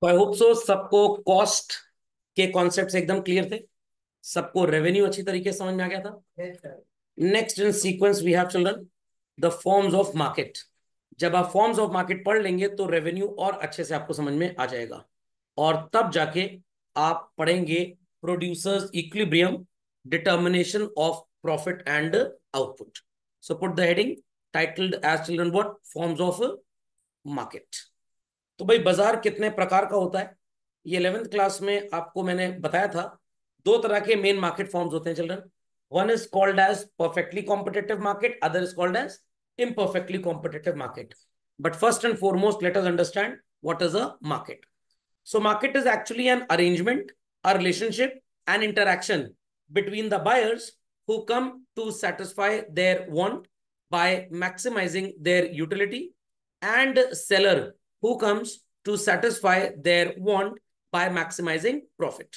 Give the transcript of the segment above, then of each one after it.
तो I hope so सबको cost के कॉन्सेप्ट एकदम क्लियर थे सबको रेवेन्यू अच्छी तरीके से समझ में आ गया था next in sequence we have children the forms of market जब आप फॉर्म्स ऑफ मार्केट पढ़ लेंगे तो रेवेन्यू और अच्छे से आपको समझ में आ जाएगा और तब जाके आप पढ़ेंगे producers equilibrium determination of profit and output so put the heading titled as children what forms of market तो भाई बाजार कितने प्रकार का होता है ये इलेवेंथ क्लास में आपको मैंने बताया था दो तरह के मेन मार्केट फॉर्म्स होते हैं children one is called as perfectly competitive market other is called as imperfectly competitive market but first and foremost let us understand what is a market so market is actually an arrangement a relationship and interaction between the buyers who come to satisfy their want by maximising their utility and seller who comes to satisfy their want by maximizing profit.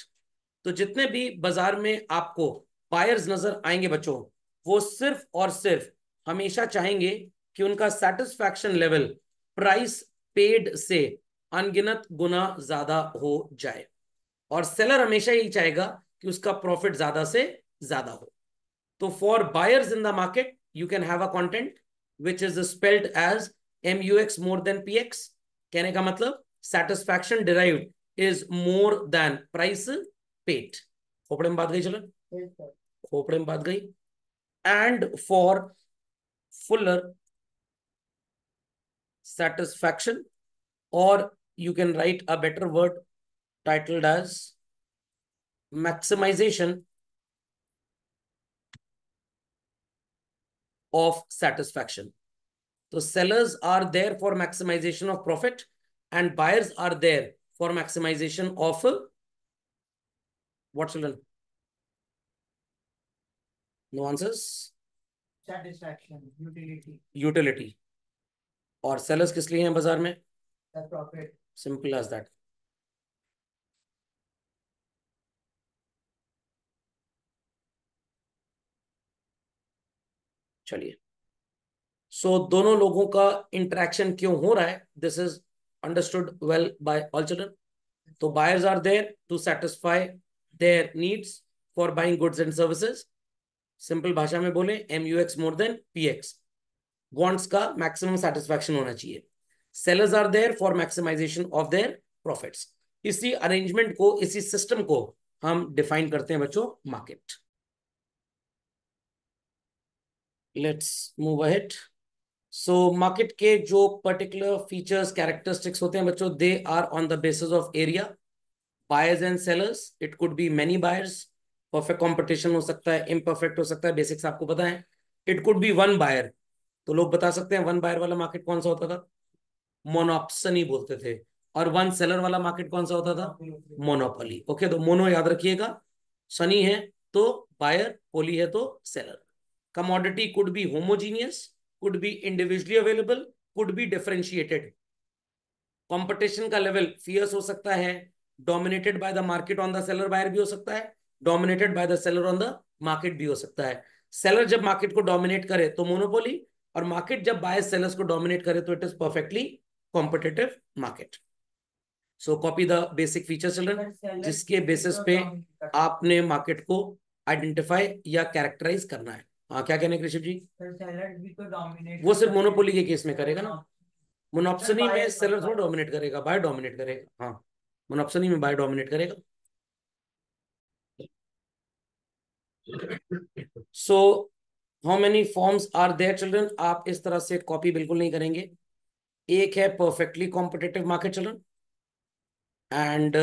तो जितने भी बाजार में आपको buyers नजर आएंगे बच्चों वो सिर्फ और सिर्फ हमेशा चाहेंगे कि उनका सेटिस्फैक्शन लेवल प्राइस पेड से अनगिनत गुना ज्यादा हो जाए और सेलर हमेशा यही चाहेगा कि उसका प्रॉफिट ज्यादा से ज्यादा हो तो for buyers in the market you can have a content which is spelled as M U X more than P X कहने का मतलब satisfaction derive is more than price पेट खोपड़े में बात गई चलो खोपड़े में बात गई एंड फॉर फुलर सैटिस्फैक्शन और you can write a better word title as maximisation of satisfaction तो sellers are there for maximisation of profit and buyers are there for maximisation of what children no answers satisfaction utility utility और sellers किस लिए हैं बाजार में profit simple as that चलिए सो so, दोनों लोगों का इंटरेक्शन क्यों हो रहा है this is understood well by all children तो buyers are there to satisfy their needs for buying goods and services simple भाषा में बोले M U X more than P X bonds का मैक्सिमम सेटिस्फेक्शन होना चाहिए sellers are there for maximisation of their profits इसी arrangement को इसी system को हम डिफाइन करते हैं बच्चों market let's move ahead so market के जो पर्टिकुलर फीचर्स कैरेक्टरिस्टिक्स होते हैं बच्चों they are on the basis of area buyers and sellers it could be many buyers perfect competition हो सकता है इम्परफेक्ट हो सकता है बेसिक्स आपको पता है it could be one buyer तो लोग बता सकते हैं वन बायर वाला मार्केट कौन सा होता था मोनोप्सन ही बोलते थे और वन सेलर वाला मार्केट कौन सा होता था मोनोपोली ओके तो मोनो याद रखिएगा सनी है तो बायर पोली है तो seller commodity could be homogeneous could be individually available, could be differentiated. Competition का लेवल फियर्स हो सकता है dominated by the market on the seller buyer भी हो सकता है dominated by the seller on the market भी हो सकता है सेलर जब मार्केट को डोमिनेट करे तो मोनोपोली और मार्केट जब बाय सेलर्स को डोमिनेट करे तो it is perfectly competitive market so copy the basic feature children जिसके बेसिस पे आपने मार्केट को आइडेंटिफाई या कैरेक्टराइज करना है हाँ क्या कहने कृषि जी भी तो डोमिनेट वो सिर्फ मोनोपोली के केस में करेगा ना मोनोप्सनी में सेलर थोड़ा डोमिनेट करेगा बाय डोमिनेट करेगा हाँ मोनोप्सनी में बाय डोमिनेट करेगा so how many forms are there children आप इस तरह से कॉपी बिल्कुल नहीं करेंगे एक है perfectly competitive market children and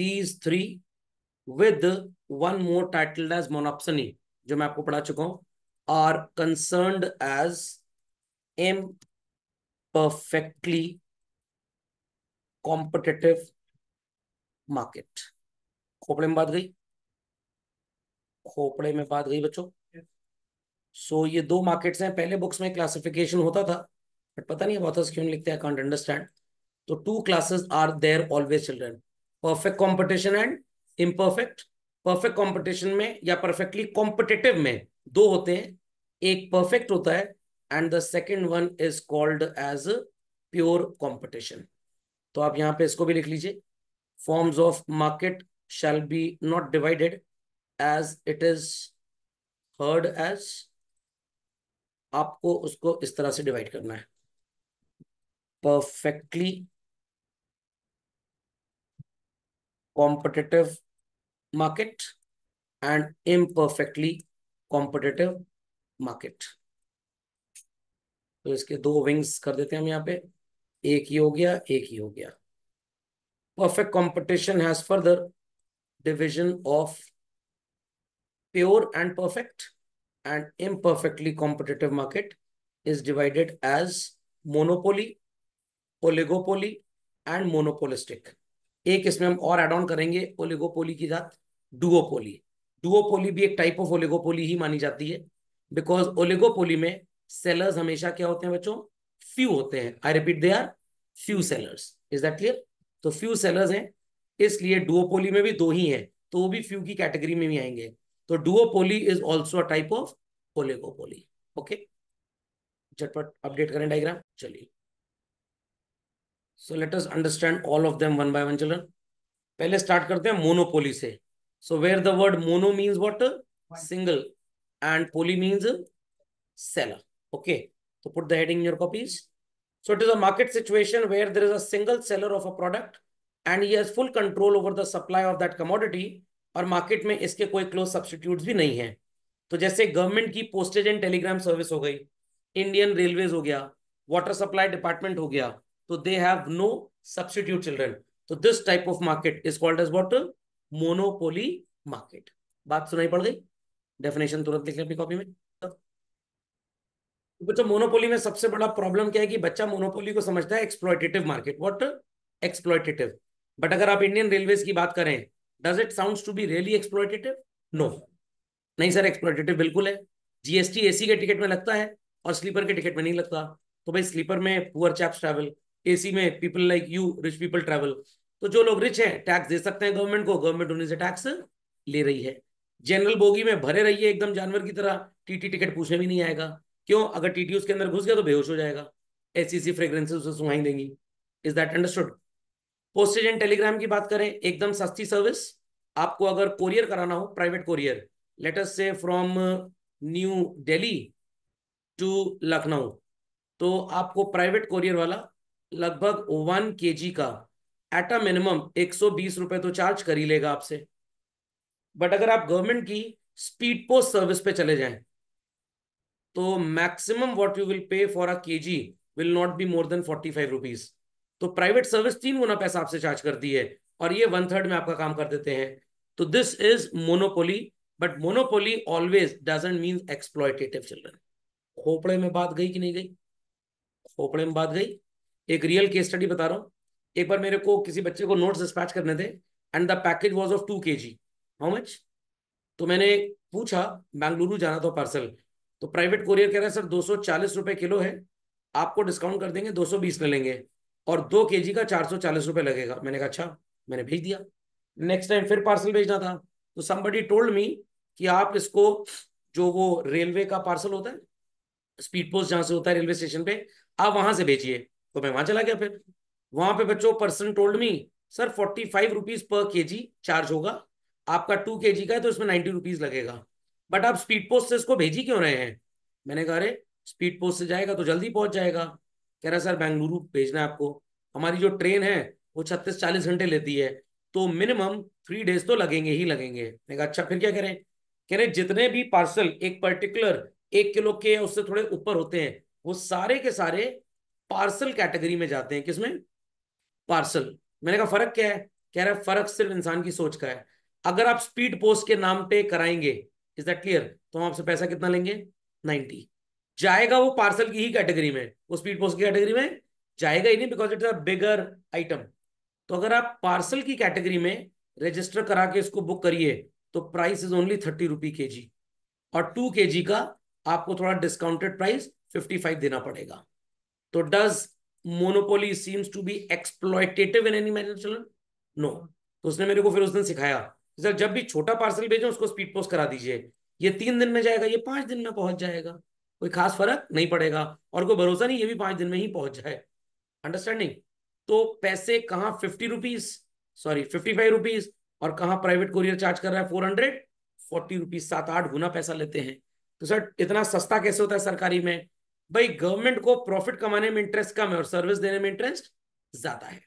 these three with one more titled as monopsony जो मैं आपको पढ़ा चुका हूं are concern as imperfectly competitive market खोपड़े में बात गई खोपड़े में बात गई बच्चों सो so, ये दो मार्केट्स हैं पहले बुक्स में क्लासिफिकेशन होता था बट पता नहीं बहुत क्यों लिखते हैं कॉन्ट अंडरस्टैंड तो two classes are there always children perfect competition and imperfect perfect competition में या परफेक्टली कॉम्पिटेटिव में दो होते हैं एक परफेक्ट होता है and the second one is called as pure competition तो आप यहां पे इसको भी लिख लीजिए forms of market shall be not divided as it is heard as आपको उसको इस तरह से डिवाइड करना है perfectly competitive market and imperfectly competitive market. तो इसके दो विंग्स कर देते हैं हम यहाँ पे एक ही हो गया एक ही हो गया perfect competition has further division of pure and perfect and imperfectly competitive market is divided as monopoly, oligopoly and monopolistic. एक इसमें हम और एड ऑन करेंगे ओलिगोपोली की जात डुओपोली डुओपोली भी एक टाइप ऑफ ओलेगोपोली ही मानी जाती है बिकॉज ओलेगोपोली में सेलर्स हमेशा क्या होते हैं बच्चों फ्यू होते हैं I repeat they are few sellers is that clear तो फ्यू सेलर्स हैं इसलिए डुओपोली में भी दो ही हैं तो वो भी फ्यू की कैटेगरी में भी आएंगे तो duopoly is also a type of oligopoly okay झटपट अपडेट करें डायग्राम चलिए so let us understand all of them one by one चलन पहले स्टार्ट करते हैं मोनोपोली से So where the word mono means what? One. Single. And poly means seller. Okay. So put the heading in your copies. So it is a market situation where there is a single seller of a product and he has full control over the supply of that commodity और market में इसके कोई close substitute भी नहीं है तो जैसे government की पोस्टेज एंड टेलीग्राम सर्विस हो गई इंडियन रेलवेज हो गया वाटर सप्लाई डिपार्टमेंट हो गया तो they have no substitute children तो this type of market is called as what monopoly market बात सुनाई पड़ गई डेफिनेशन तुरंत लिख लें अपनी कॉपी में तो बच्चों मोनोपोली में सबसे बड़ा प्रॉब्लम क्या है कि बच्चा मोनोपोली को समझता है exploitative market what exploitative but अगर आप इंडियन रेलवे की बात करें does it sound to be really exploitative no नहीं सर एक्सप्लॉयटेटिव बिल्कुल है जीएसटी एसी के टिकट में लगता है और स्लीपर के टिकट में नहीं लगता तो भाई स्लीपर में पुअर चैप्स ट्रैवल एसी में people like you rich people travel तो जो लोग रिच हैं टैक्स दे सकते हैं गवर्नमेंट को गवर्नमेंट उन्हीं से टैक्स ले रही है जनरल बोगी में भरे रहिए एकदम जानवर की तरह टीटी टिकट पूछने भी नहीं आएगा क्यों अगर टीटी उसके अंदर घुस गया तो बेहोश हो जाएगा एसीसी फ्रेग्रेंसेस e उसे सुहाई देंगी is that understood postage and telegram की बात करें एकदम सस्ती सर्विस आपको अगर कोरियर कराना हो प्राइवेट कोरियर लेटस से फ्रॉम न्यू डेली टू लखनऊ तो आपको प्राइवेट कोरियर वाला लगभग वन के का एट अ मिनिमम एक सौ बीस रुपए तो चार्ज कर ही लेगा आपसे बट अगर आप गवर्नमेंट की स्पीड पोस्ट सर्विस पे चले जाएं तो maximum what you will pay for a K G will not be more than forty five rupees तो प्राइवेट सर्विस तीन गुना पैसा आपसे चार्ज करती है और ये वन थर्ड में आपका काम कर देते हैं तो this is monopoly but monopoly always doesn't mean exploitative children खोपड़े में बात गई कि नहीं गई खोपड़े में बात गई एक रियल केस स्टडी बता रहा हूं एक बार मेरे को किसी बच्चे को नोट डिस्पैच करने थे and the package was of two K G how much तो मैंने पूछा बेंगलुरु जाना था पार्सल तो प्राइवेट कोरियर कह रहे हैं सर दो सौ चालीस किलो है आपको डिस्काउंट कर देंगे दो सौ बीस ले लेंगे और दो के जी का चार सौ चालीस रुपये लगेगा मैंने कहा अच्छा मैंने भेज दिया नेक्स्ट टाइम फिर पार्सल भेजना था तो समबडी टोल्ड मी कि आप इसको जो वो रेलवे का पार्सल होता है स्पीड पोस्ट जहां से होता है रेलवे स्टेशन पे आप वहां से भेजिए तो मैं वहां चला गया फिर वहां पे बच्चों person told me sir forty five rupees पर के जी चार्ज होगा आपका टू के जी का है तो इसमें नाइनटी रुपीज लगेगा बट आप स्पीड पोस्ट से इसको भेजी क्यों रहे हैं मैंने कहा अरे स्पीड पोस्ट से जाएगा तो जल्दी पहुंच जाएगा कह रहा सर बेंगलुरु भेजना है आपको हमारी जो ट्रेन है वो छत्तीस चालीस घंटे लेती है तो मिनिमम थ्री डेज तो लगेंगे ही लगेंगे मैंने कहा अच्छा फिर क्या करें कह रहे जितने भी पार्सल एक पर्टिकुलर एक किलो के उससे थोड़े ऊपर होते हैं वो सारे के सारे पार्सल कैटेगरी में जाते हैं किसमें पार्सल मैंने कहा फर्क क्या है कह रहा है फर्क सिर्फ इंसान की सोच का है अगर आप स्पीड पोस्ट के नाम पे कराएंगे इज दैट क्लियर तो हम आपसे पैसा कितना लेंगे नाइनटी जाएगा वो पार्सल की ही कैटेगरी में वो स्पीड पोस्ट की कैटेगरी में जाएगा ही नहीं because it is a bigger item तो अगर आप पार्सल की कैटेगरी में रजिस्टर करा के इसको बुक करिए तो price is only thirty rupee K G और टू के जी का आपको थोड़ा डिस्काउंटेड प्राइस फिफ्टी फाइव देना पड़ेगा तो does monopoly seems to be exploitative in any manner चलन नो तो उसने मेरे को फिर उस दिन सिखाया सर जब भी छोटा पार्सल भेजो उसको स्पीड पोस्ट करा दीजिए ये तीन दिन में जाएगा ये पांच दिन में पहुंच जाएगा कोई खास फर्क नहीं पड़ेगा और कोई भरोसा नहीं ये भी पांच दिन में ही पहुंच जाए अंडरस्टैंडिंग तो पैसे कहाँ fifty rupees sorry fifty five rupees और कहाँ प्राइवेट कोरियर चार्ज कर रहा है फोर हंड्रेड फोर्टी रुपीज सात आठ गुना पैसा लेते हैं तो सर इतना सस्ता कैसे होता है सरकारी में भाई गवर्नमेंट को प्रॉफिट कमाने में इंटरेस्ट कम है और सर्विस देने में इंटरेस्ट ज्यादा है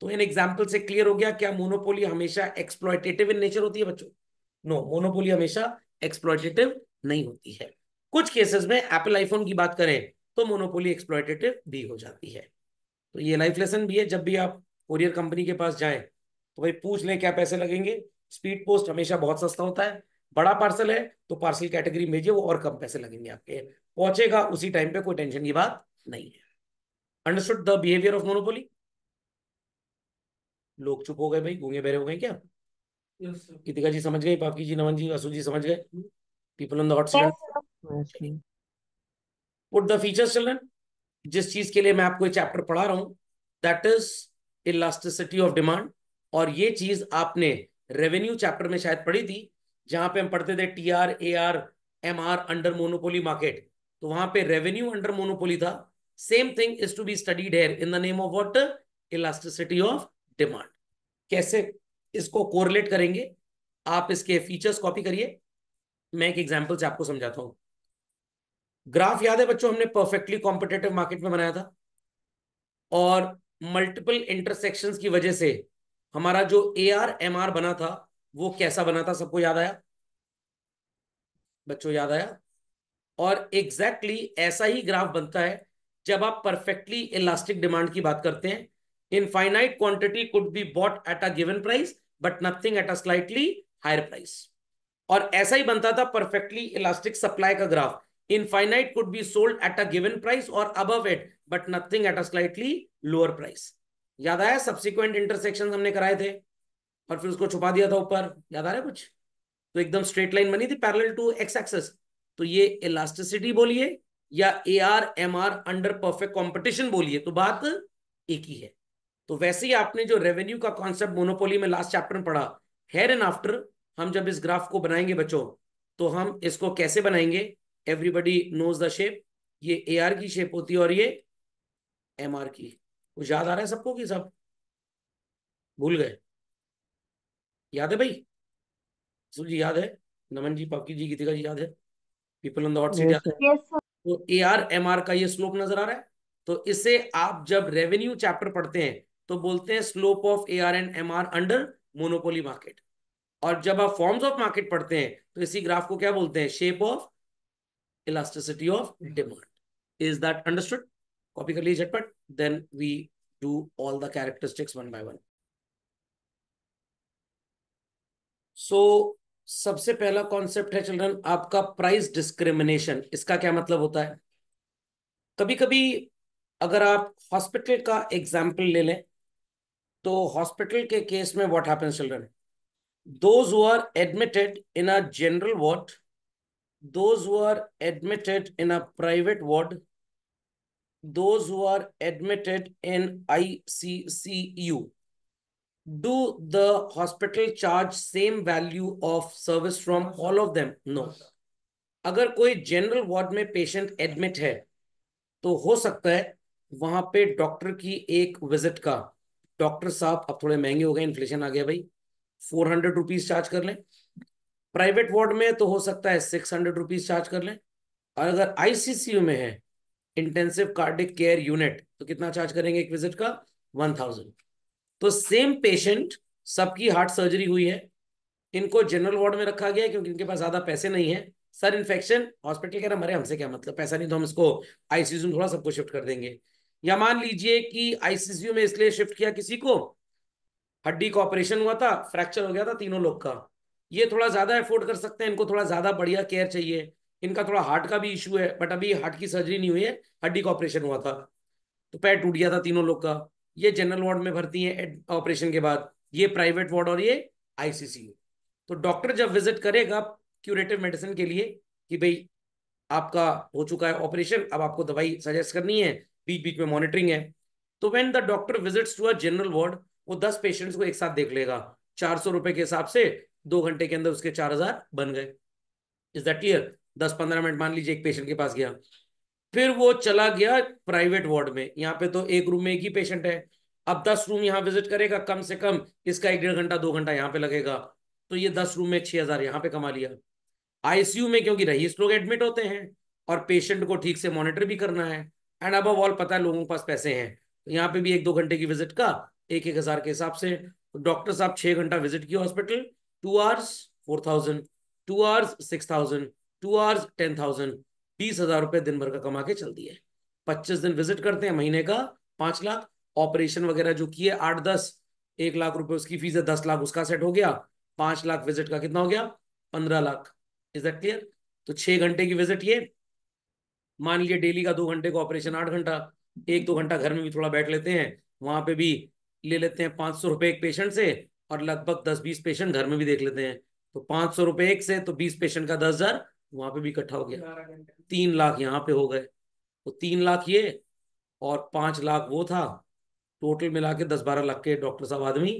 तो इन एग्जाम्पल से क्लियर हो गया क्या मोनोपोली हमेशा एक्सप्लॉयटेटिव इन नेचर होती है बच्चों नो no, मोनोपोली हमेशा एक्सप्लॉयटेटिव नहीं होती है कुछ केसेस में एप्पल आईफोन की बात करें तो मोनोपोली एक्सप्लॉयटेटिव भी हो जाती है तो ये लाइफ लेसन भी है जब भी आप कोरियर कंपनी के पास जाए तो भाई पूछ लें क्या पैसे लगेंगे स्पीड पोस्ट हमेशा बहुत सस्ता होता है बड़ा पार्सल है तो पार्सल कैटेगरी में जो और कम पैसे लगेंगे आपके पहुंचेगा उसी टाइम पे कोई टेंशन की बात नहीं है understood the behaviour of monopoly लोग चुप हो गए भाई गूंगे बहरे हो गए क्या yes, कितिका जी समझ गए पापी जी नमन जी असू जी समझ गए people on the hot seat put the features children जिस चीज के लिए मैं आपको ये चैप्टर पढ़ा रहा हूं that is elasticity of demand और ये चीज आपने रेवेन्यू चैप्टर में शायद पढ़ी थी जहां पे हम पढ़ते थे T R A R M R under monopoly market तो वहां पे रेवेन्यू अंडर मोनोपोली था same thing is to be studied here in the name of what elasticity of demand कैसे इसको कोरिलेट करेंगे आप इसके फीचर्स कॉपी करिए मैं एक एग्जाम्पल से आपको समझाता हूं ग्राफ याद है बच्चों हमने परफेक्टली कॉम्पिटेटिव मार्केट में बनाया था और मल्टीपल इंटरसेक्शंस की वजह से हमारा जो ए आर एम आर बना था वो कैसा बना था सबको याद आया बच्चों याद आया और एग्जैक्टली exactly ऐसा ही ग्राफ बनता है जब आप परफेक्टली इलास्टिक डिमांड की बात करते हैं infinite quantity could be bought at a given price but nothing at a slightly higher price और ऐसा ही बनता था परफेक्टली इलास्टिक सप्लाई का graph infinite could be sold at a given price और अब it but nothing at a slightly lower price याद आया सब्सिक्वेंट इंटरसेक्शन हमने कराए थे और फिर उसको छुपा दिया था ऊपर याद आ रहा है कुछ तो एकदम स्ट्रेट लाइन बनी थी पैरेलल टू एक्स एक्सेस तो ये इलास्टिसिटी बोलिए या A R M R under perfect competition बोलिए तो बात एक ही है तो वैसे ही आपने जो रेवेन्यू का कॉन्सेप्ट मोनोपोली में लास्ट चैप्टर में पढ़ा हेयर एंड आफ्टर हम जब इस ग्राफ को बनाएंगे बच्चों तो हम इसको कैसे बनाएंगे एवरीबडी नोज द शेप ये ए आर की शेप होती है और ये एम आर की कुछ याद आ रहा है सबको कि सब भूल गए याद है भाई जी याद है नमन जी पपकी जी गीतिका जी याद है people on the hot seat तो ए आर एम आर का ये स्लोप नजर आ रहा है तो इसे आप जब रेवेन्यू चैप्टर पढ़ते हैं तो बोलते हैं slope of A R and M R under monopoly market और जब आप फॉर्म्स ऑफ मार्केट पढ़ते हैं तो इसी ग्राफ को क्या बोलते हैं shape of elasticity of demand is that understood copy कर लीजिए झटपट then we do all the characteristics one by one so सबसे पहला कॉन्सेप्ट है चिल्ड्रन आपका प्राइस डिस्क्रिमिनेशन इसका क्या मतलब होता है कभी कभी अगर आप हॉस्पिटल का एग्जाम्पल ले लें तो हॉस्पिटल के केस में what happens children those are admitted in a general ward those are admitted in a private ward those are admitted in I C C U do the hospital charge same value of service from all of them no अगर कोई general ward में patient admit है तो हो सकता है वहां पे डॉक्टर की एक विजिट का डॉक्टर साहब अब थोड़े महंगे हो गए इन्फ्लेशन आ गया भाई फोर हंड्रेड रुपीज चार्ज कर लें प्राइवेट वार्ड में तो हो सकता है सिक्स हंड्रेड रुपीज चार्ज कर लें और अगर आईसीसीयू में है इंटेंसिव कार्डिक केयर यूनिट तो कितना चार्ज करेंगे एक विजिट का वन थाउजेंड तो सेम पेशेंट सबकी हार्ट सर्जरी हुई है इनको जनरल वार्ड में रखा गया क्योंकि इनके पास ज्यादा पैसे नहीं है सर इन्फेक्शन हॉस्पिटल कह रहे हमारे हमसे क्या मतलब पैसा नहीं तो हम इसको आईसीयू में थोड़ा सबको शिफ्ट कर देंगे या मान लीजिए कि आईसीयू में इसलिए शिफ्ट किया किसी को हड्डी का ऑपरेशन हुआ था फ्रैक्चर हो गया था तीनों लोग का ये थोड़ा ज्यादा एफोर्ड कर सकते हैं इनको थोड़ा ज्यादा बढ़िया केयर चाहिए इनका थोड़ा हार्ट का भी इशू है बट अभी हार्ट की सर्जरी नहीं हुई है हड्डी का ऑपरेशन हुआ था तो पैर टूट गया था तीनों लोग का ये जनरल वार्ड में भर्ती है ऑपरेशन के बाद ये प्राइवेट वार्ड और ये आईसीसीयू तो डॉक्टर जब विजिट करेगा क्यूरेटिव मेडिसिन के लिए कि भाई आपका हो चुका है ऑपरेशन अब आपको दवाई सजेस्ट करनी है बीच बीच में मॉनिटरिंग है तो when the doctor visits to a general ward वो दस पेशेंट्स को एक साथ देख लेगा चार सौ रुपए के हिसाब से दो घंटे के अंदर उसके चार हजार बन गए इज दैट क्लियर दस पंद्रह मिनट मान लीजिए एक पेशेंट के पास गया फिर वो चला गया प्राइवेट वार्ड में यहाँ पे तो एक रूम में एक ही पेशेंट है अब दस रूम यहाँ विजिट करेगा कम से कम इसका एक डेढ़ घंटा दो घंटा यहाँ पे लगेगा तो ये दस रूम में छह हजार यहाँ पे कमा लिया आईसीयू में क्योंकि रईस लोग एडमिट होते हैं और पेशेंट को ठीक से मॉनिटर भी करना है एंड अब ऑल पता है लोगों के पास पैसे हैं तो यहाँ पे भी एक दो घंटे की विजिट का एक एक हजार के हिसाब से डॉक्टर साहब छह घंटा विजिट किया hospital two hours four thousand two hours six thousand two hours ten thousand बीस हजार रुपए दिन भर का कमा के चल दिए पच्चीस दिन विजिट करते हैं महीने का पांच लाख ऑपरेशन वगैरह जो किए आठ दस एक लाख रुपए उसकी फीस है दस लाख उसका सेट हो गया पांच लाख विजिट का कितना हो गया पंद्रह लाख इज दैट क्लियर तो छह घंटे की विजिट ये मान लीजिए डेली का दो घंटे का ऑपरेशन आठ घंटा एक दो घंटा घर में भी थोड़ा बैठ लेते हैं वहां पे भी ले लेते हैं पांच सौ रुपए एक पेशेंट से और लगभग दस बीस पेशेंट घर में भी देख लेते हैं तो पांच सौ रुपए एक से तो बीस पेशेंट का दस हजार वहां पे भी इकट्ठा हो गया तीन लाख यहाँ पे हो गए तो तीन लाख ये और पांच लाख वो था टोटल मिला के दस बारह लाख के डॉक्टर साहब आदमी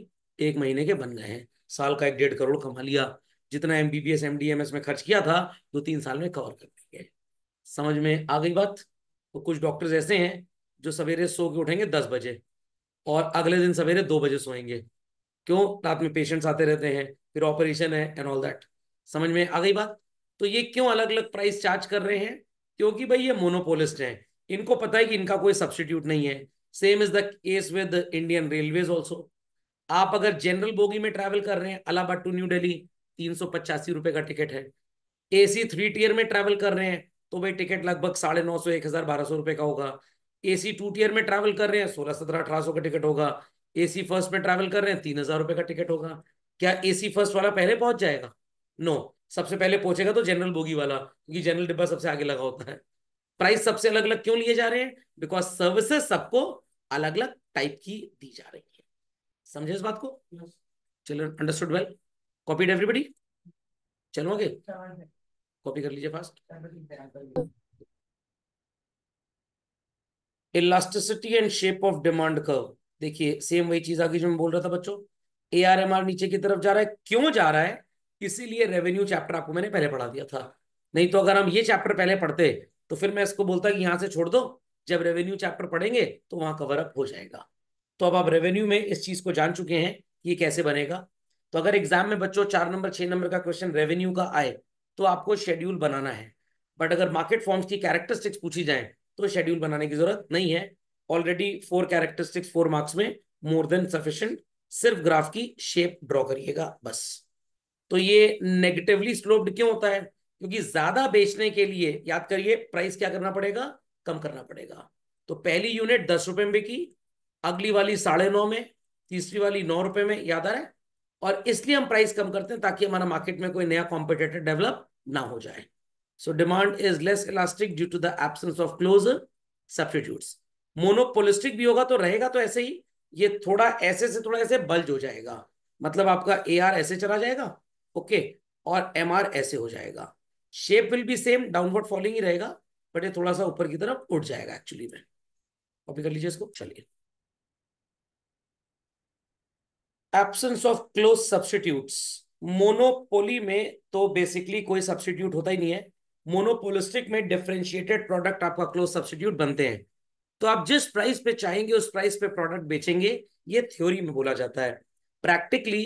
एक महीने के बन गए हैं साल का एक डेढ़ करोड़ कमा लिया जितना M B B S M D M S में खर्च किया था दो तीन साल में कवर कर लेंगे समझ में आ गई बात तो कुछ डॉक्टर्स ऐसे हैं जो सवेरे सो के उठेंगे दस बजे और अगले दिन सवेरे दो बजे सोएंगे क्यों रात में पेशेंट्स आते रहते हैं फिर ऑपरेशन है एंड ऑल दैट समझ में आ गई बात तो ये क्यों अलग अलग प्राइस चार्ज कर रहे हैं क्योंकि भाई ये मोनोपोलिस्ट हैं इनको पता है कि इनका कोई सब्सटीट्यूट नहीं है same is the case with Indian railways also आप अगर जनरल बोगी में ट्रैवल कर रहे हैं अलाहाबाद टू न्यू डेली तीन सौ पचासी रुपए का टिकट है एसी थ्री टीयर में ट्रैवल कर रहे हैं तो भाई टिकट लगभग साढ़े नौ सौ एक हजार बारह सौ रुपए का होगा एसी टू टीयर में ट्रैवल कर रहे हैं सोलह सत्रह अठारह सौ का टिकट होगा एसी फर्स्ट में ट्रैवल कर रहे हैं तीन हजार रुपए का टिकट होगा क्या एसी फर्स्ट वाला पहले पहुंच जाएगा नो no. सबसे पहले पहुंचेगा तो जनरल बोगी वाला क्योंकि जनरल डिब्बा सबसे आगे लगा होता है प्राइस सबसे अलग अलग क्यों लिए जा रहे हैं बिकॉज सर्विसेस सबको अलग अलग टाइप की दी जा रही है समझे इस बात को children understood well copied everybody चलो आगे कॉपी कर लीजिए fast elasticity and shape of demand curve देखिए सेम वही चीज आगे जो मैं बोल रहा था बच्चों ए आर एम आर नीचे की तरफ जा रहा है क्यों जा रहा है इसीलिए रेवेन्यू चैप्टर आपको मैंने पहले पढ़ा दिया था नहीं तो अगर हम ये चैप्टर पहले पढ़ते तो फिर मैं इसको बोलता कि यहां से छोड़ दो जब रेवेन्यू चैप्टर पढ़ेंगे तो वहां कवर अप हो जाएगा तो अब आप रेवेन्यू में इस चीज को जान चुके हैं ये कैसे बनेगा तो अगर एग्जाम में बच्चों चार नंबर छह नंबर का क्वेश्चन रेवेन्यू का आए तो आपको शेड्यूल बनाना है बट अगर मार्केट फॉर्म्स की कैरेक्टरिस्टिक्स पूछी जाए तो शेड्यूल बनाने की जरूरत नहीं है already four characteristics four marks में मोर देन सफिशियंट सिर्फ ग्राफ की शेप ड्रॉ करिएगा बस तो ये नेगेटिवली स्लोप्ड क्यों होता है क्योंकि ज्यादा बेचने के लिए याद करिए प्राइस क्या करना पड़ेगा कम करना पड़ेगा तो पहली यूनिट दस रुपए में बिकी अगली वाली साढ़े नौ में तीसरी वाली नौ रुपए में याद आ रहा है और इसलिए हम प्राइस कम करते हैं ताकि हमारा मार्केट में कोई नया कॉम्पिटेटर डेवलप ना हो जाए so demand is less elastic due to the absence of close substitute monopolistic भी होगा तो रहेगा तो ऐसे ही ये थोड़ा ऐसे से थोड़ा ऐसे बल्ज हो जाएगा मतलब आपका ए आर ऐसे चला जाएगा ओके और एम आर ऐसे हो जाएगा shape will be same downward falling ही रहेगा बट ये थोड़ा सा ऊपर की तरफ उठ जाएगा एक्चुअली में कॉपी कर लीजिए इसको चलिए absence of close substitute monopoly में तो बेसिकली कोई सब्सटीट्यूट होता ही नहीं है मोनोपोलिस्टिक में डिफ्रेंशिएटेड प्रोडक्ट आपका क्लोज सब्सटीट्यूट बनते हैं तो आप जिस प्राइस पे चाहेंगे उस प्राइस पे प्रोडक्ट बेचेंगे ये थ्योरी में बोला जाता है practically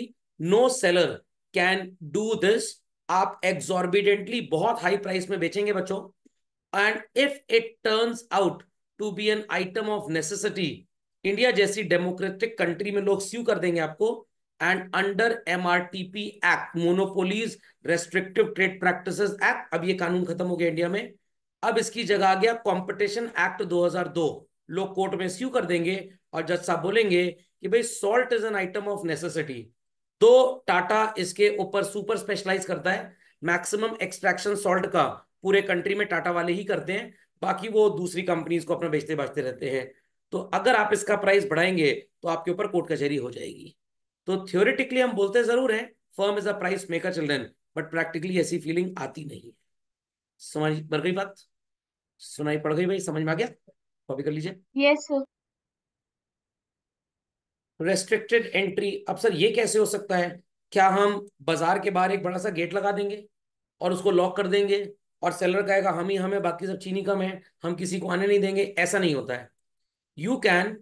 no seller can do this आप एग्जॉर्बिडेंटली बहुत हाई प्राइस में बेचेंगे बच्चों and if it turns out to be an item of necessity India जैसी डेमोक्रेटिक कंट्री में लोग स्यू कर देंगे आपको and under M R T P act monopolies restrictive trade practice act अब ये कानून खत्म हो गया इंडिया में अब इसकी जगह आ गया कॉम्पिटिशन एक्ट 2002 लोग कोर्ट में स्यू कर देंगे और जज साहब बोलेंगे कि भाई salt is an item of necessity तो टाटा इसके ऊपर सुपर स्पेशलाइज करता है मैक्सिमम एक्सट्रैक्शन सॉल्ट का पूरे कंट्री में टाटा वाले ही करते हैं बाकी वो दूसरी कंपनीज को अपना बेचते बाजते रहते हैं तो अगर आप इसका प्राइस बढ़ाएंगे तो आपके ऊपर कोर्ट कचहरी हो जाएगी तो थियोरिटिकली हम बोलते जरूर हैं firm is a price maker children but practically ऐसी फीलिंग आती नहीं है समझ पड़ गई बात सुनाई पड़ गई भाई समझ में आ गया कॉपी कर लीजिए यस सर रेस्ट्रिक्टेड एंट्री अब सर ये कैसे हो सकता है क्या हम बाजार के बाहर एक बड़ा सा गेट लगा देंगे और उसको लॉक कर देंगे और सेलर कहेगा हम ही हमें बाकी सब चीनी कम है हम किसी को आने नहीं देंगे ऐसा नहीं होता है you can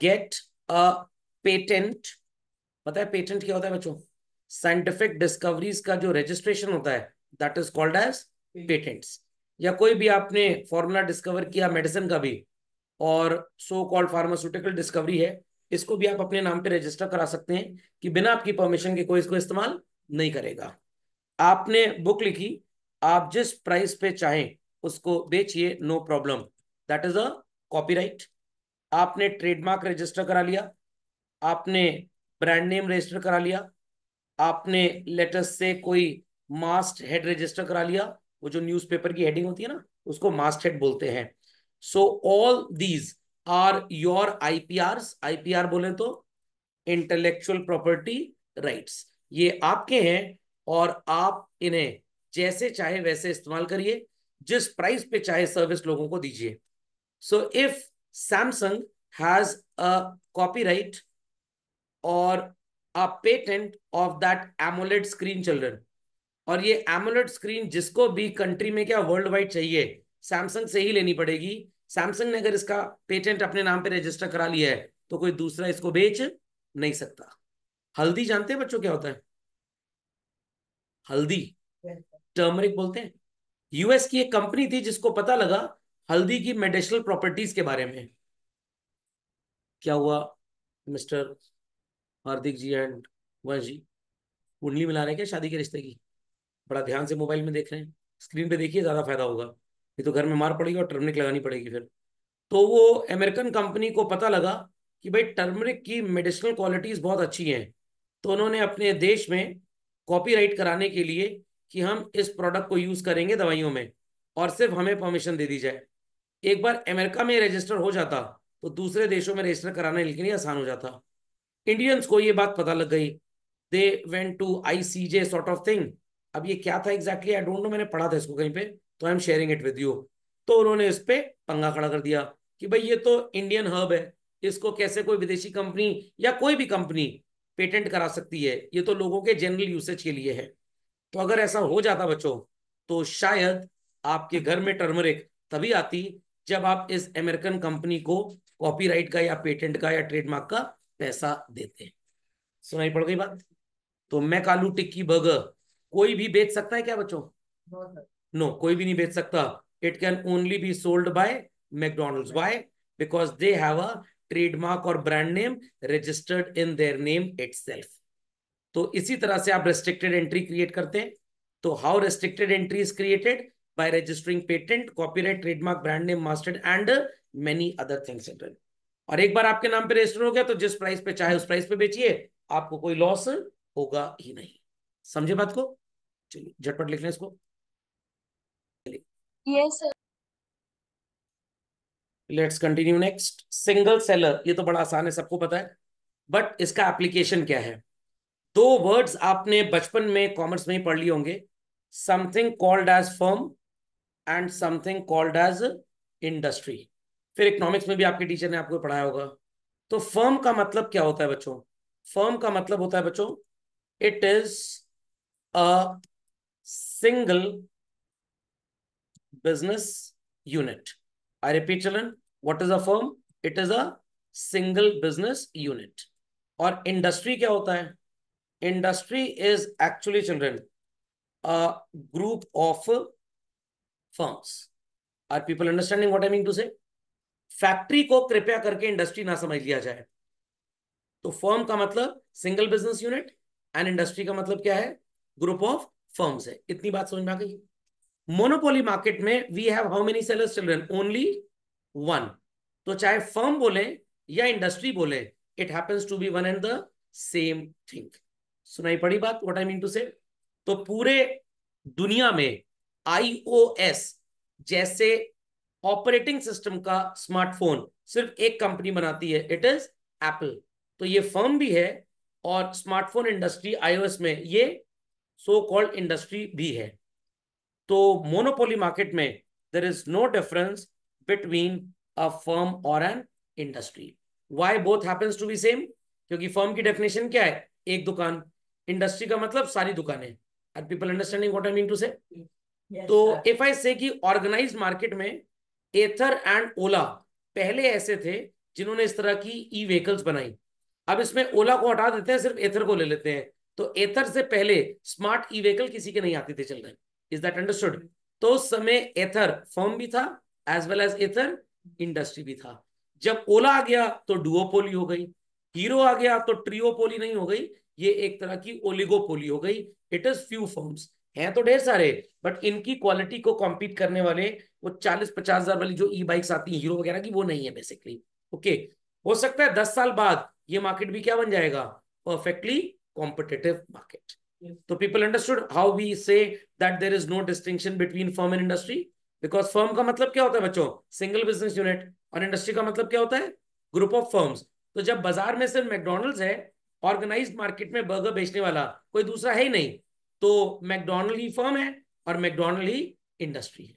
get a patent पता है पेटेंट क्या होता है बच्चों साइंटिफिक डिस्कवरीज का जो रजिस्ट्रेशन होता है that is called as patents या कोई भी आपने फॉर्मूला डिस्कवर किया मेडिसिन का भी और सो कॉल्ड फार्मास्यूटिकल डिस्कवरी है इसको भी आप अपने नाम पे रजिस्टर करा सकते हैं कि बिना आपकी परमिशन के कोई इसको इस्तेमाल नहीं करेगा आपने बुक लिखी आप जिस प्राइस पे चाहें उसको बेचिए no problem that is a copyright आपने ट्रेडमार्क रजिस्टर करा लिया आपने ब्रांड नेम रजिस्टर करा लिया आपने लेटर्स से कोई मास्ट हेड रजिस्टर करा लिया वो जो न्यूज़पेपर की हेडिंग होती है ना उसको मास्ट हेड बोलते हैं so all these are your IPRs. IPR बोले तो इंटेलेक्चुअल प्रॉपर्टी राइट ये आपके हैं और आप इन्हें जैसे चाहे वैसे इस्तेमाल करिए जिस प्राइस पे चाहे सर्विस लोगों को दीजिए so if Samsung has a copyright और a patent of that AMOLED screen children और ये एमोलेट स्क्रीन जिसको भी कंट्री में क्या वर्ल्ड वाइड चाहिए सैमसंग से ही लेनी पड़ेगी सैमसंग ने अगर इसका पेटेंट अपने नाम पे रजिस्टर करा लिया है तो कोई दूसरा इसको बेच नहीं सकता हल्दी जानते हैं बच्चों क्या होता है हल्दी टर्मरिक बोलते हैं यूएस की एक कंपनी थी जिसको पता लगा हल्दी की मेडिसिनल प्रॉपर्टीज के बारे में क्या हुआ मिस्टर हार्दिक जी एंड वंश जी कुंडली मिला रहे हैं क्या शादी के रिश्ते की बड़ा ध्यान से मोबाइल में देख रहे हैं स्क्रीन पे देखिए ज्यादा फायदा होगा ये तो घर में मार पड़ेगी और टर्मरिक लगानी पड़ेगी फिर तो वो अमेरिकन कंपनी को पता लगा कि भाई टर्मरिक की मेडिसिनल क्वालिटीज़ बहुत अच्छी हैं तो उन्होंने अपने देश में कॉपीराइट कराने के लिए कि हम इस प्रोडक्ट को यूज़ करेंगे दवाइयों में और सिर्फ हमें परमिशन दे दी जाए एक बार अमेरिका में रजिस्टर हो जाता तो दूसरे देशों में रजिस्टर कराने के लिए आसान हो जाता इंडियंस को ये बात पता लग गई they went to I C J sort of thing अब ये क्या था एग्जैक्टली आई डोंट नो मैंने पढ़ा था इसको कहीं पर तो I am sharing it with you तो उन्होंने इस पर पंगा खड़ा कर दिया कि भाई ये तो इंडियन हर्ब है इसको कैसे कोई विदेशी कंपनी या कोई भी कंपनी पेटेंट करा सकती है ये तो लोगों के जनरल यूसेज के लिए है तो अगर ऐसा हो जाता बच्चों तो शायद आपके घर में टर्मरिक तभी आती जब आप इस अमेरिकन कंपनी को कॉपीराइट का या पेटेंट का या ट्रेडमार्क का पैसा देते हैं सुनाई पड़ गई बात तो मैं कालू टिक्की बर्गर कोई भी बेच सकता है क्या बच्चों नो कोई भी नहीं बेच सकता it can only be sold by McDonald why because they have a trademark और brand name registered in their name itself तो इसी तरह से आप रेस्ट्रिक्टेड एंट्री क्रिएट करते हैं तो how restricted entry is created by registering patent copyright trademark brand name mastered and many other things in और एक बार आपके नाम पे रजिस्टर हो गया तो जिस प्राइस पे चाहे उस प्राइस पे बेचिए आपको कोई लॉस होगा ही नहीं समझे बात को चलिए झटपट लिख लें इसको yes sir let's continue next single seller ये तो बड़ा आसान है सबको पता है बट इसका एप्लीकेशन क्या है दो वर्ड्स आपने बचपन में कॉमर्स में ही पढ़ लिए होंगे something called as firm and something called as industry फिर इकोनॉमिक्स में भी आपके टीचर ने आपको पढ़ाया होगा तो फर्म का मतलब क्या होता है बच्चों फर्म का मतलब होता है बच्चों it is a single business unit. I repeat, children, what is a firm? It is a single business unit. Or industry kya hota hai? Industry is actually, children, a group of firms. Are people understanding what I mean to say? Factory को कृपया करके industry ना समझ लिया जाए तो firm का मतलब single business unit and industry का मतलब क्या है ग्रुप ऑफ फर्म्स है इतनी बात समझ में आ गई मोनोपोली मार्केट में we have how many sellers children only one तो चाहे फर्म बोले या इंडस्ट्री बोले it happens to be one and the same thing सुनाई पड़ी बात what I mean to say तो पूरे दुनिया में आईओएस जैसे ऑपरेटिंग सिस्टम का स्मार्टफोन सिर्फ एक कंपनी बनाती है इट इज एप्पल तो ये फर्म भी है और स्मार्टफोन इंडस्ट्री आईओएस में ये सो कॉल्ड इंडस्ट्री भी है तो मोनोपोली मार्केट में there is no difference between a firm और an industry why both happens to be same क्योंकि फर्म की डेफिनेशन क्या है एक दुकान इंडस्ट्री का मतलब सारी दुकानें are people understanding what I mean to say तो इफ आई से कि ऑर्गेनाइज मार्केट में एथर एंड ओला पहले ऐसे थे जिन्होंने इस तरह की ई व्हीकल्स बनाई अब इसमें ओला को हटा देते हैं सिर्फ एथर को ले लेते हैं तो एथर से पहले स्मार्ट ई व्हीकल किसी के नहीं आते थे चल रहे इज दैट अंडरस्टूड तो उस समय एथर फर्म भी था as well as either industry भी था जब ओला आ गया तो डुओपोली हो गई हीरो आ गया तो ट्रियोपोली नहीं हो गई ये एक तरह की ओलिगोपोली हो गई इट इज फ्यू फर्म्स हैं तो ढेर सारे बट इनकी क्वालिटी को कॉम्पीट करने वाले वो चालीस पचास हजार वाली जो ई बाइक्स आती है हीरो वगैरह की वो नहीं है बेसिकली ओके हो सकता है दस साल बाद ये मार्केट भी क्या बन जाएगा परफेक्टली कॉम्पिटेटिव मार्केट तो people understood how we say that there is no distinction between firm and industry because firm का मतलब क्या होता है बच्चों सिंगल बिजनेस यूनिट और इंडस्ट्री का मतलब क्या होता है ग्रुप ऑफ फर्म्स तो जब बाजार में सिर्फ मैकडोनल्ड है ऑर्गेनाइज मार्केट में बर्गर बेचने वाला कोई दूसरा है ही नहीं तो मैकडोनल्ड ही फर्म है और मैकडोनल्ड ही इंडस्ट्री है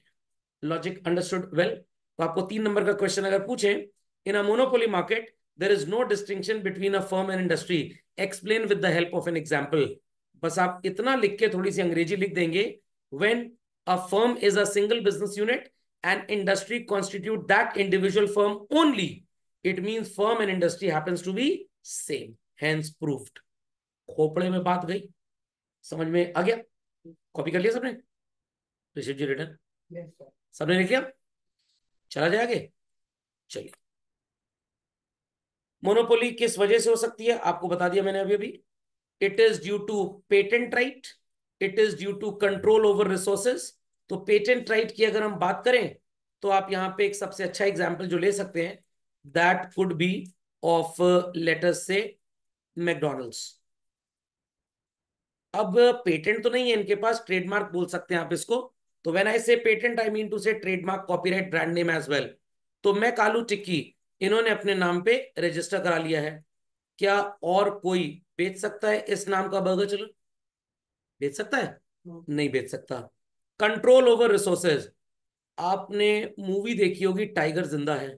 लॉजिक अंडरस्टूड वेल तो आपको तीन नंबर का क्वेश्चन अगर पूछे in a monopoly market there is no distinction between a firm and industry explain with the help of an example बस आप इतना लिख के थोड़ी सी अंग्रेजी लिख देंगे when a firm is a single business unit and industry constitute that individual firm only it mean firm and industry है खोपड़े में बात गई समझ में आ गया कॉपी कर लिया सबने ऋषभ जी रिटर्न yes, सबने लिख लिया चला जाए आगे चलिए मोनोपोली किस वजह से हो सकती है आपको बता दिया मैंने अभी अभी it is due to patent right it is due to control over resources तो पेटेंट राइट की अगर हम बात करें तो आप यहां पे एक सबसे अच्छा एग्जाम्पल जो ले सकते हैं that could be of letters से मैकडोनल्ड्स अब पेटेंट uh, तो नहीं है इनके पास ट्रेडमार्क बोल सकते हैं आप इसको तो when I say patent I mean to say trademark copyright brand name as well तो मैं कालू टिक्की इन्होंने अपने नाम पे रजिस्टर करा लिया है क्या और कोई बेच सकता है इस नाम का बर्गर चलो बेच सकता है हम्म। नहीं बेच सकता कंट्रोल ओवर रिसोर्सेज आपने मूवी देखी होगी टाइगर जिंदा है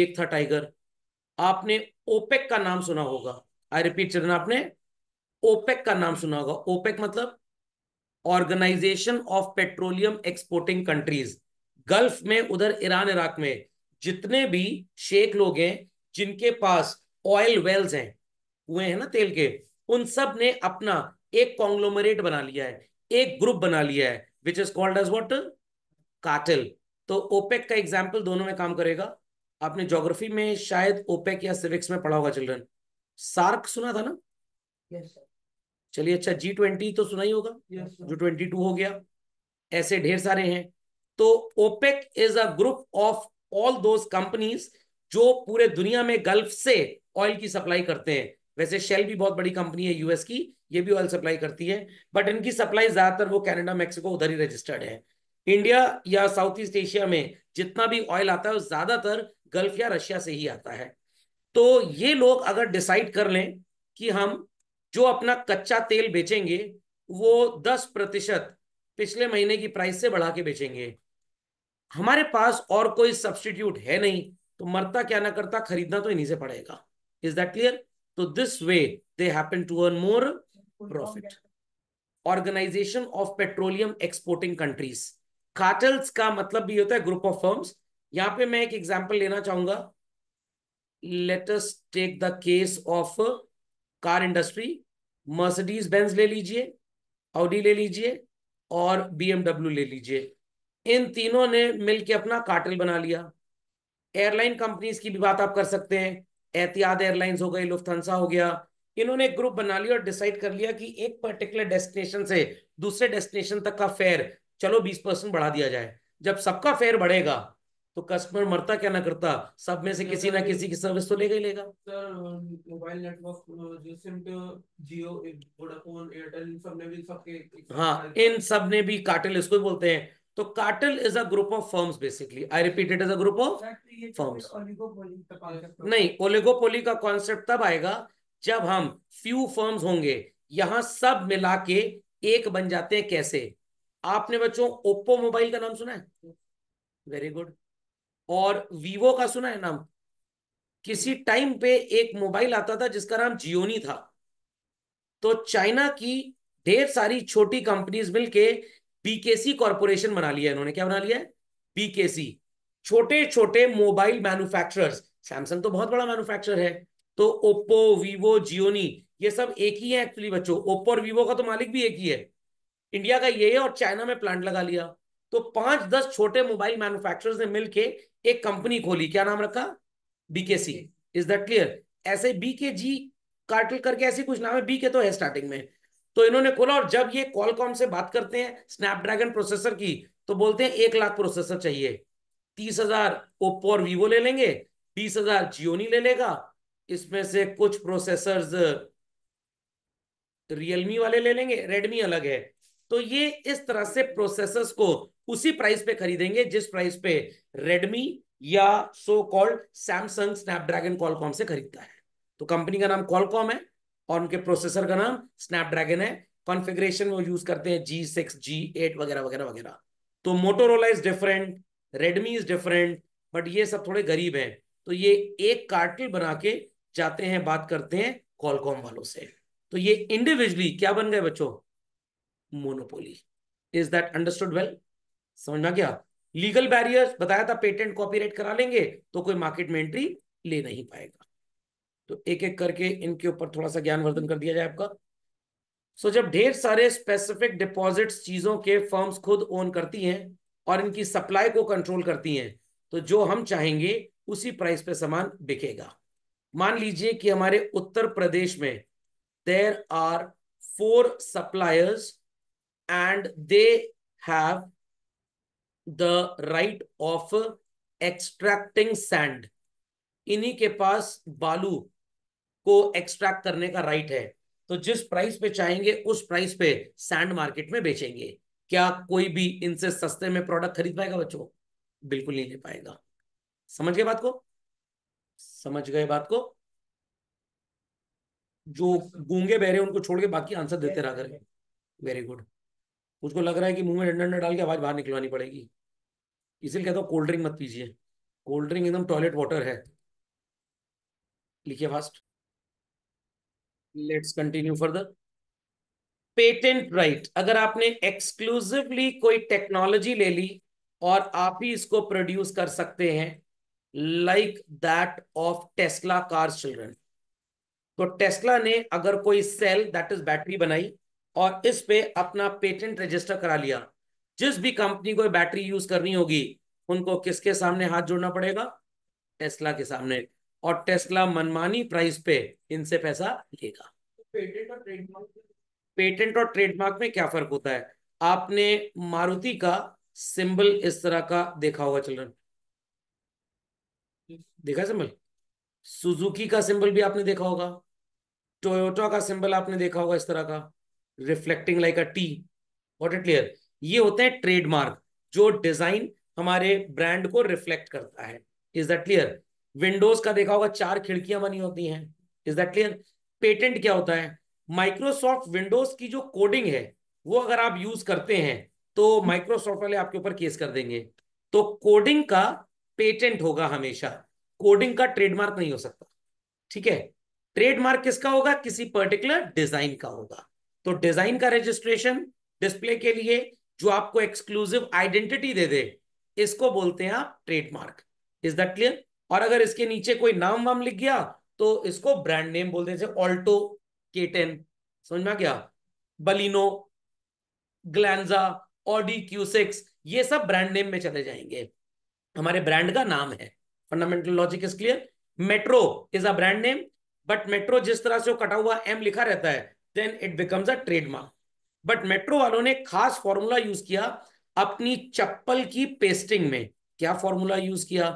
एक था टाइगर आपने ओपेक का नाम सुना होगा आई रिपीट चिल्ड्रन आपने ओपेक का नाम सुना होगा ओपेक मतलब organisation of petroleum exporting countries gulf में उधर ईरान इराक में जितने भी शेख लोग हैं जिनके पास ऑयल वेल्स हैं हुए हैं ना तेल के उन सब ने अपना एक कॉन्ग्लोमरेट बना लिया है एक ग्रुप बना लिया है which is called as what cartel तो ओपेक का एग्जाम्पल दोनों में काम करेगा आपने ज्योग्राफी में शायद ओपेक या सिविक्स में पढ़ा होगा चिल्ड्रन सार्क सुना था ना yes, चलिए अच्छा जी ट्वेंटी तो सुना ही होगा yes, जो ट्वेंटी टू हो गया ऐसे ढेर सारे हैं तो OPEC is a group of all दो कंपनीज जो पूरे दुनिया में गल्फ से ऑयल की सप्लाई करते हैं वैसे शेल भी बहुत बड़ी कंपनी है यूएस की ये भी ऑयल सप्लाई करती है बट इनकी सप्लाई ज्यादातर वो कैनेडा मैक्सिको उधर ही रजिस्टर्ड है इंडिया या साउथ ईस्ट एशिया में जितना भी ऑयल आता है वो ज्यादातर गल्फ या रशिया से ही आता है तो ये लोग अगर डिसाइड कर लें कि हम जो अपना कच्चा तेल बेचेंगे वो दस प्रतिशत पिछले महीने की प्राइस से बढ़ा के बेचेंगे हमारे पास और कोई सब्सटीट्यूट है नहीं तो मरता क्या ना करता खरीदना तो इन्हीं से पड़ेगा इज दैट क्लियर So तो this way, they happen to earn more profit. Organization of Petroleum Exporting Countries. Cartels का मतलब भी होता है ग्रुप ऑफ फर्म्स यहाँ पे मैं एक एग्जांपल लेना चाहूंगा let's take the case of car industry Mercedes Benz ले लीजिए ऑडी ले लीजिए और बीएमडब्ल्यू ले लीजिए इन तीनों ने मिलकर अपना कार्टल बना लिया एयरलाइन कंपनीज की भी बात आप कर सकते हैं एहतियात एयरलाइंस हो गई लुफ्थंसा हो गया इन्होंने एक ग्रुप बना लिया और डिसाइड कर लिया कि एक पर्टिकुलर डेस्टिनेशन से दूसरे डेस्टिनेशन तक का फेयर चलो बीस परसेंट बढ़ा दिया जाए जब सबका फेयर बढ़ेगा तो कस्टमर मरता क्या ना करता सब में से किसी ना किसी की सर्विस तो लेगा ही लेगा sir mobile network Jio Vodafone Airtel सब ने भी सबके हाँ इन सब ने भी काटिल इसको बोलते हैं तो cartel is a group of firms basically I repeated it is a group of firms नहीं ओलेगोपोली का कॉन्सेप्ट तब आएगा जब हम फ्यू फर्म्स होंगे यहां सब मिला के एक बन जाते हैं कैसे आपने बच्चों ओप्पो मोबाइल का नाम सुना है वेरी गुड और वीवो का सुना है नाम किसी टाइम पे एक मोबाइल आता था जिसका नाम जियोनी था तो चाइना की ढेर सारी छोटी कंपनीज मिलके बीकेसी कॉरपोरेशन बना लिया इन्होंने क्या बना लिया है बीकेसी छोटे छोटे मोबाइल मैन्युफैक्चरर्स सैमसंग तो बहुत बड़ा मैन्युफैक्चर है तो ओप्पो वीवो जियोनी ये सब एक ही है एक्चुअली बच्चों ओप्पो और वीवो का तो मालिक भी एक ही है इंडिया का ये है और चाइना में प्लांट लगा लिया तो पांच दस छोटे मोबाइल मैन्युफैक्चरर्स ने मिलके एक कंपनी खोली क्या नाम रखा बीकेसी इज दैट क्लियर ऐसे बीके जी कार्टल करके ऐसे कुछ नाम है बीके तो है स्टार्टिंग में तो इन्होंने खोला और जब ये कॉलकॉम से बात करते हैं स्नैपड्रैगन प्रोसेसर की तो बोलते हैं एक लाख प्रोसेसर चाहिए तीस हजार ओप्पो और वीवो ले लेंगे बीस हजार जियोनी ले लेगा इसमें से कुछ प्रोसेसर्स रियलमी वाले ले लेंगे रेडमी अलग है तो ये इस तरह से प्रोसेसर्स को उसी प्राइस पे खरीदेंगे जिस प्राइस पे रेडमी या so called Samsung Snapdragon Qualcomm से खरीदता है तो कंपनी का नाम कॉलकॉम है और उनके प्रोसेसर का नाम स्नैपड्रैगन है कॉन्फ़िगरेशन वो यूज करते हैं जी सिक्स जी एट वगैरह वगैरह वगैरह तो Motorola is different Redmi is different but ये सब थोड़े गरीब हैं तो ये एक कार्टिल बना के जाते हैं बात करते हैं कॉलकॉम वालों से तो ये इंडिविजुअली क्या बन गए बच्चों monopoly is that understood well समझना क्या लीगल बैरियर बताया था पेटेंट कॉपीराइट करा लेंगे तो कोई मार्केट में एंट्री ले नहीं पाएगा तो एक एक करके इनके ऊपर थोड़ा सा ज्ञानवर्धन कर दिया जाए आपका सो so, जब ढेर सारे स्पेसिफिक डिपॉजिट्स चीजों के फर्म्स खुद ओन करती हैं और इनकी सप्लाई को कंट्रोल करती हैं तो जो हम चाहेंगे उसी प्राइस पे सामान बिकेगा मान लीजिए कि हमारे उत्तर प्रदेश में there are four suppliers and they have the right of extracting sand इन्हीं के पास बालू को एक्सट्रैक्ट करने का राइट है तो जिस प्राइस पे चाहेंगे उस प्राइस पे सैंड मार्केट में बेचेंगे क्या कोई भी इनसे सस्ते में प्रोडक्ट खरीद पाएगा बच्चों बिल्कुल नहीं ले पाएगा समझ गए बात को समझ गए बात को जो गूंगे बहरे उनको छोड़ के बाकी आंसर देते रहा करें वेरी गुड उसको लग रहा है कि मुंह में डंडा डंडा डाल के आवाज बाहर निकलवानी पड़ेगी इसीलिए कहता हूँ कोल्ड ड्रिंक मत पीजिए कोल्ड ड्रिंक एकदम टॉयलेट वाटर है लिखिए fast let's continue further patent right अगर आपने एक्सक्लूसिवली कोई टेक्नोलॉजी ले ली और आप ही इसको प्रोड्यूस कर सकते हैं like that of Tesla cars children तो टेस्ला ने अगर कोई सेल दैट इज बैटरी बनाई और इस पे अपना पेटेंट रजिस्टर करा लिया जिस भी कंपनी को बैटरी यूज करनी होगी उनको किसके सामने हाथ जोड़ना पड़ेगा टेस्ला के सामने और टेस्ला मनमानी प्राइस पे इनसे पैसा लेगा पेटेंट और ट्रेडमार्क पेटेंट और ट्रेडमार्क में क्या फर्क होता है आपने मारुति का सिंबल इस तरह का देखा होगा चलन हम्म। देखा सिंबल सुजुकी का सिंबल भी आपने देखा होगा टोयोटा का सिंबल आपने देखा होगा इस तरह का reflecting like a T what it clear ये होते हैं ट्रेडमार्क जो डिजाइन हमारे ब्रांड को रिफ्लेक्ट करता है इज दट क्लियर विंडोज का देखा होगा चार खिड़कियां बनी होती हैं इज दैट क्लियर पेटेंट क्या होता है माइक्रोसॉफ्ट विंडोज की जो कोडिंग है वो अगर आप यूज करते हैं तो माइक्रोसॉफ्ट वाले आपके ऊपर केस कर देंगे तो कोडिंग का पेटेंट होगा हमेशा कोडिंग का ट्रेडमार्क नहीं हो सकता ठीक है ट्रेडमार्क किसका होगा किसी पर्टिकुलर डिजाइन का होगा तो डिजाइन का रजिस्ट्रेशन डिस्प्ले के लिए जो आपको एक्सक्लूसिव आइडेंटिटी दे दे इसको बोलते हैं आप ट्रेडमार्क इज दैट क्लियर और अगर इसके नीचे कोई नाम वाम लिख गया तो इसको ब्रांड नेम बोलते हैं जैसे ऑल्टो के टेन समझ में क्या Baleno Glanza Audi Q six ये सब ब्रांड नेम में चले जाएंगे हमारे ब्रांड का नाम है fundamental logic is clear metro is a brand name but metro जिस तरह से वो कटा हुआ एम लिखा रहता है then it becomes a trademark but metro वालों ने खास फॉर्मूला यूज किया अपनी चप्पल की पेस्टिंग में क्या फॉर्मूला यूज किया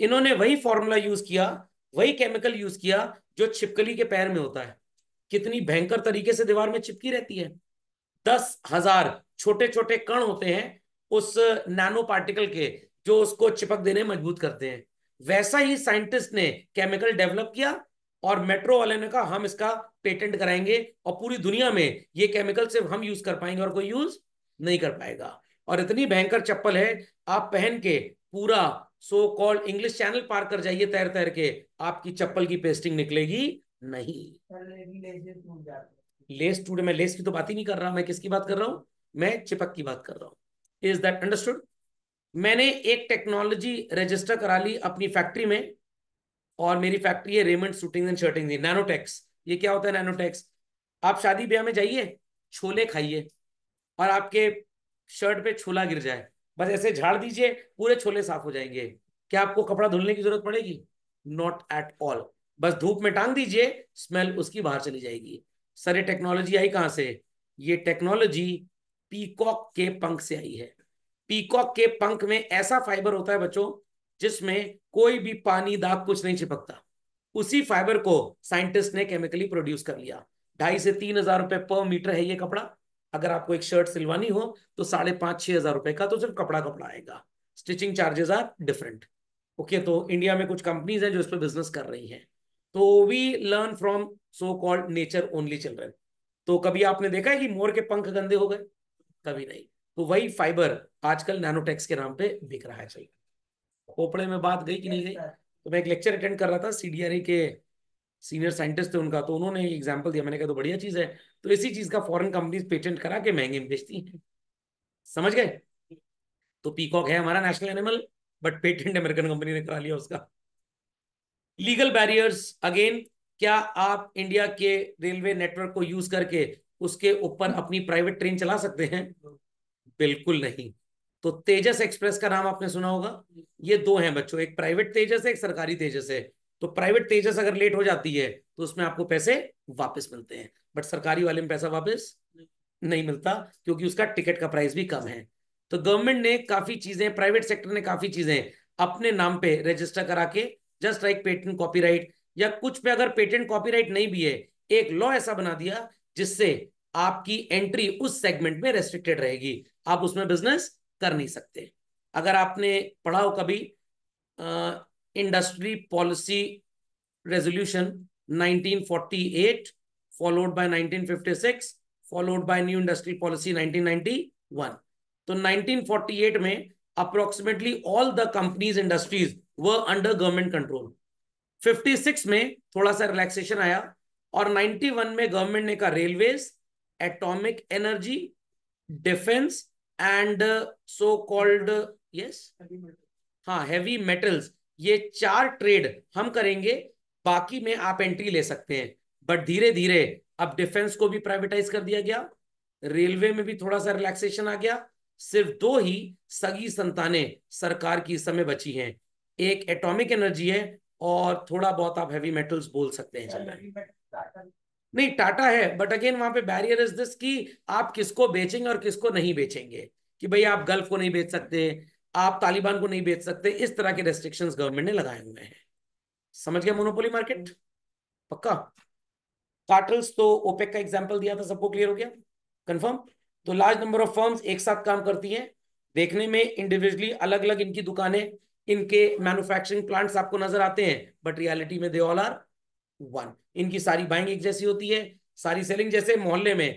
इन्होंने वही फॉर्मूला यूज किया वही केमिकल यूज किया जो छिपकली के पैर में होता है कितनी भयंकर तरीके से दीवार में चिपकी रहती है दस हजार छोटे छोटे कण होते हैं उस नैनो पार्टिकल के जो उसको चिपक देने मजबूत करते हैं वैसा ही साइंटिस्ट ने केमिकल डेवलप किया और मेट्रो वाले ने कहा हम इसका पेटेंट कराएंगे और पूरी दुनिया में ये केमिकल सिर्फ हम यूज कर पाएंगे और कोई यूज नहीं कर पाएगा और इतनी भयंकर चप्पल है आप पहन के पूरा सो कॉल्ड इंग्लिश चैनल पार कर जाइए तैर तैर के आपकी चप्पल की पेस्टिंग निकलेगी नहीं लेस टूडे मैं लेस की तो बात ही नहीं कर रहा मैं किसकी बात कर रहा हूं मैं चिपक की बात कर रहा हूं इज दैट अंडरस्टूड मैंने एक टेक्नोलॉजी रजिस्टर करा ली अपनी फैक्ट्री में और मेरी फैक्ट्री है Raymond suiting and shirting Nanotex ये क्या होता है नैनोटेक्स आप शादी ब्याह में जाइए छोले खाइए और आपके शर्ट पे छोला गिर जाए बस ऐसे झाड़ दीजिए पूरे छोले साफ हो जाएंगे क्या आपको कपड़ा धुलने की जरूरत पड़ेगी नॉट एट ऑल बस धूप में टांग दीजिए स्मेल उसकी बाहर चली जाएगी सर ये टेक्नोलॉजी आई कहां से ये टेक्नोलॉजी पीकॉक के पंख से आई है पीकॉक के पंख में ऐसा फाइबर होता है बच्चों जिसमें कोई भी पानी दाग कुछ नहीं चिपकता उसी फाइबर को साइंटिस्ट ने केमिकली प्रोड्यूस कर लिया ढाई से तीन हजार रुपए पर मीटर है ये कपड़ा अगर आपको एक शर्ट सिलवानी हो तो साढ़े पांच छह हज़ार रुपए का तो सिर्फ कपड़ा कपड़ा आएगा stitching charges are different okay तो इंडिया में कुछ कंपनीज है जो इस पर बिजनेस कर रही है तो we learn from so called nature only children तो कभी आपने देखा है कि मोर के पंख गंदे हो गए कभी नहीं तो वही फाइबर आजकल नैनोटेक्स के नाम पे बिक रहा है चल खोपड़े में बात गई कि नहीं गई तो मैं एक लेक्चर अटेंड कर रहा था सीडीआरए के सीनियर साइंटिस्ट थे उनका तो उन्होंने एग्जाम्पल दिया मैंने कहा तो बढ़िया चीज है तो इसी चीज का फॉरेन कंपनी पेटेंट करा के महंगे में बेचती है समझ गए तो पीकॉक है हमारा national animal but patent American company ने करा लिया उसका लीगल बैरियर्स अगेन क्या आप इंडिया के रेलवे नेटवर्क को यूज करके उसके ऊपर अपनी प्राइवेट ट्रेन चला सकते हैं बिल्कुल नहीं तो तेजस एक्सप्रेस का नाम आपने सुना होगा ये दो हैं बच्चों एक प्राइवेट तेजस है एक सरकारी तेजस है तो प्राइवेट तेजस अगर लेट हो जाती है तो उसमें आपको पैसे वापस मिलते हैं बट सरकारी वाले में पैसा वापस नहीं मिलता क्योंकि उसका टिकट का प्राइस भी कम है तो गवर्नमेंट ने काफी चीजें प्राइवेट सेक्टर ने काफी चीजें अपने नाम पे रजिस्टर करा के जस्ट लाइक पेटेंट कॉपीराइट या कुछ पे अगर पेटेंट कॉपीराइट नहीं भी है एक लॉ ऐसा बना दिया जिससे आपकी एंट्री उस सेगमेंट में रेस्ट्रिक्टेड रहेगी आप उसमें बिजनेस कर नहीं सकते अगर आपने पढ़ाओ कभी industry policy resolution 1948 followed by 1956 followed by new industry policy 1991 तो 1948 में approximately all the companies industries were under government control 56 में थोड़ा सा रिलैक्सेशन आया और 91 में गवर्नमेंट ने कहा railways atomic energy defence and so called yes हाँ हैवी मेटल्स ये चार ट्रेड हम करेंगे बाकी में आप एंट्री ले सकते हैं बट धीरे धीरे अब डिफेंस को भी प्राइवेटाइज कर दिया गया रेलवे में भी थोड़ा सा रिलैक्सेशन आ गया सिर्फ दो ही सगी संतानें सरकार की समय बची हैं एक एटॉमिक एनर्जी है और थोड़ा बहुत आप हैवी मेटल्स बोल सकते हैं नहीं टाटा है बट अगेन वहां पे बैरियर इज दिस कि आप किसको बेचेंगे और किसको नहीं बेचेंगे कि भाई आप गल्फ को नहीं बेच सकते आप तालिबान को नहीं बेच सकते इस तरह के रेस्ट्रिक्शंस गवर्नमेंट ने लगाए हुए हैं समझ गया मोनोपोली मार्केट पक्का कार्टल्स तो ओपेक का एग्जाम्पल दिया था सबको क्लियर हो गया कंफर्म तो लार्ज नंबर ऑफ फर्म्स एक साथ काम करती हैं देखने में इंडिविजुअली अलग अलग इनकी दुकानें इनके मैन्युफैक्चरिंग प्लांट्स आपको नजर आते हैं बट रियलिटी में दे ऑल आर वन इनकी सारी बाइंग एक जैसी होती है सारी सेलिंग जैसे मोहल्ले में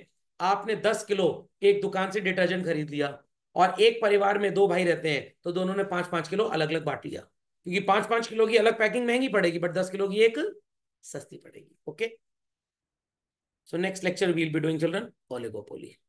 आपने दस किलो एक दुकान से डिटर्जेंट खरीद लिया और एक परिवार में दो भाई रहते हैं तो दोनों ने पांच पांच किलो अलग अलग बांट लिया क्योंकि पांच पांच किलो की अलग पैकिंग महंगी पड़ेगी बट दस किलो की एक सस्ती पड़ेगी okay so next lecture will be doing children ओलेगोपोली